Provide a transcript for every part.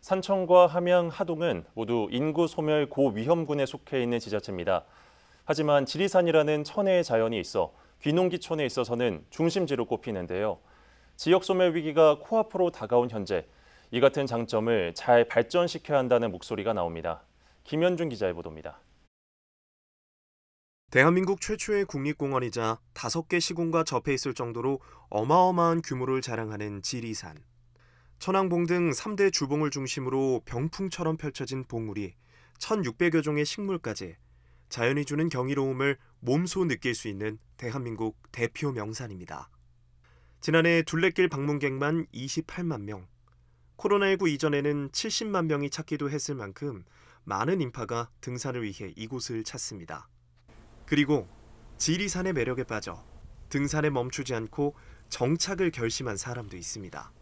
산청과 함양, 하동은 모두 인구 소멸 고위험군에 속해 있는 지자체입니다. 하지만 지리산이라는 천혜의 자연이 있어 귀농기촌에 있어서는 중심지로 꼽히는데요. 지역 소멸 위기가 코앞으로 다가온 현재 이 같은 장점을 잘 발전시켜야 한다는 목소리가 나옵니다. 김현준 기자의 보도입니다. 대한민국 최초의 국립공원이자 5개 시군과 접해 있을 정도로 어마어마한 규모를 자랑하는 지리산. 천왕봉 등 3대 주봉을 중심으로 병풍처럼 펼쳐진 봉우리 1600여 종의 식물까지 자연이 주는 경이로움을 몸소 느낄 수 있는 대한민국 대표 명산입니다. 지난해 둘레길 방문객만 28만 명, 코로나19 이전에는 70만 명이 찾기도 했을 만큼 많은 인파가 등산을 위해 이곳을 찾습니다. 그리고 지리산의 매력에 빠져 등산에 멈추지 않고 정착을 결심한 사람도 있습니다.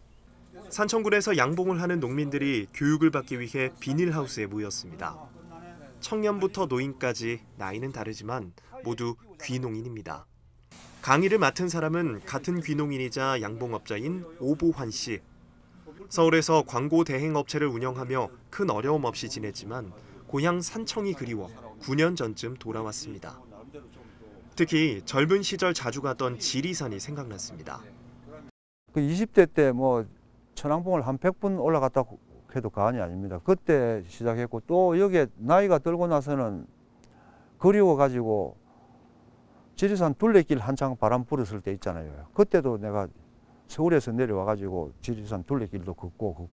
산청군에서 양봉을 하는 농민들이 교육을 받기 위해 비닐하우스에 모였습니다. 청년부터 노인까지 나이는 다르지만 모두 귀농인입니다. 강의를 맡은 사람은 같은 귀농인이자 양봉업자인 오보환 씨. 서울에서 광고 대행 업체를 운영하며 큰 어려움 없이 지냈지만 고향 산청이 그리워 9년 전쯤 돌아왔습니다. 특히 젊은 시절 자주 가던 지리산이 생각났습니다. 그 20대 때뭐 천왕봉을 한 100분 올라갔다고 해도 과언이 아닙니다. 그때 시작했고 또 여기에 나이가 들고 나서는 그리워 가지고 지리산 둘레길 한창 바람 불었을 때 있잖아요. 그때도 내가 서울에서 내려와 가지고 지리산 둘레길도 걷고, 걷고.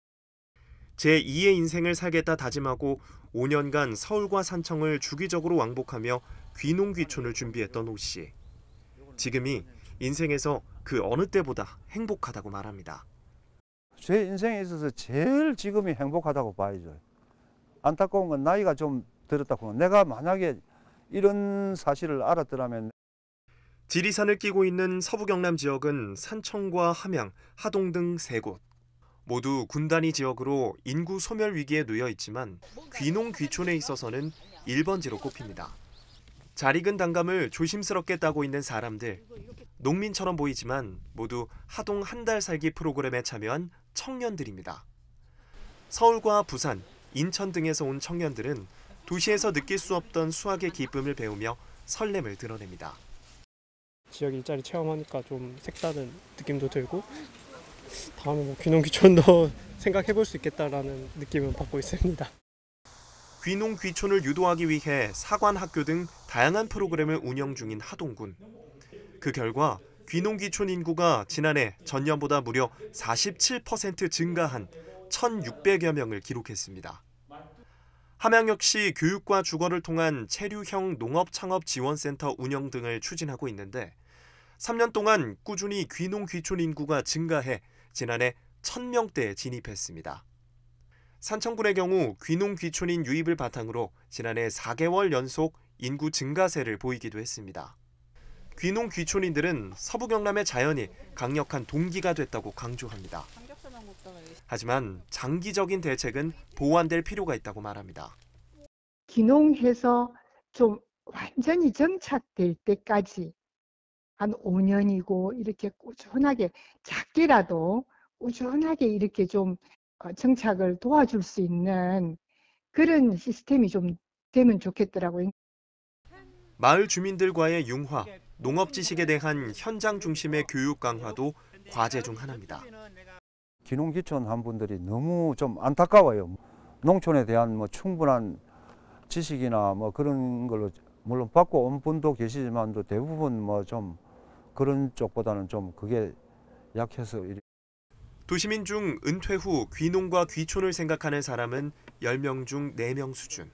제2의 인생을 살겠다 다짐하고 5년간 서울과 산청을 주기적으로 왕복하며 귀농귀촌을 준비했던 오 씨. 지금이 인생에서 그 어느 때보다 행복하다고 말합니다. 제 인생에 있어서 제일 지금이 행복하다고 봐야죠. 안타까운 건 나이가 좀 들었다고 내가 만약에 이런 사실을 알았더라면 지리산을 끼고 있는 서부 경남 지역은 산청과 함양, 하동 등 세 곳. 모두 군단위 지역으로 인구 소멸 위기에 놓여 있지만 귀농 귀촌에 있어서는 1번지로 꼽힙니다. 잘 익은 단감을 조심스럽게 따고 있는 사람들. 농민처럼 보이지만 모두 하동 한 달 살기 프로그램에 참여한 청년들입니다. 서울과 부산, 인천 등에서 온 청년들은 도시에서 느낄 수 없던 수학의 기쁨을 배우며 설렘을 드러냅니다. 지역 일자리 체험하니까 좀 색다른 느낌도 들고 다음에 뭐 귀농 귀촌도 생각해 볼수 있겠다라는 느낌을 받고 있습니다. 귀농 귀촌을 유도하기 위해 사관 학교 등 다양한 프로그램을 운영 중인 하동군. 그 결과 귀농귀촌 인구가 지난해 전년보다 무려 47% 증가한 1,600여 명을 기록했습니다. 함양역시 교육과 주거를 통한 체류형 농업창업지원센터 운영 등을 추진하고 있는데 3년 동안 꾸준히 귀농귀촌 인구가 증가해 지난해 1,000명대에 진입했습니다. 산청군의 경우 귀농귀촌인 유입을 바탕으로 지난해 4개월 연속 인구 증가세를 보이기도 했습니다. 귀농 귀촌인들은 서부 경남의 자연이 강력한 동기가 됐다고 강조합니다. 하지만 장기적인 대책은 보완될 필요가 있다고 말합니다. 귀농해서 좀 완전히 정착될 때까지 한 5년이고 이렇게 꾸준하게 작게라도 꾸준하게 이렇게 좀 어, 정착을 도와줄 수 있는 그런 시스템이 좀 되면 좋겠더라고요. 마을 주민들과의 융화, 농업 지식에 대한 현장 중심의 교육 강화도 과제 중 하나입니다. 기농기촌 한 분들이 너무 좀 안타까워요. 농촌에 대한 뭐 충분한 지식이나 뭐 그런 걸로 물론 받고 온 분도 계시지만 대부분 뭐 좀 그런 쪽보다는 좀 그게 약해서 도시민 중 은퇴 후 귀농과 귀촌을 생각하는 사람은 10명 중 4명 수준.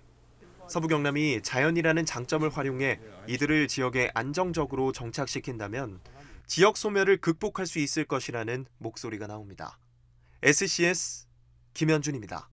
서부 경남이 자연이라는 장점을 활용해 이들을 지역에 안정적으로 정착시킨다면 지역 소멸을 극복할 수 있을 것이라는 목소리가 나옵니다. SCS 김현준입니다.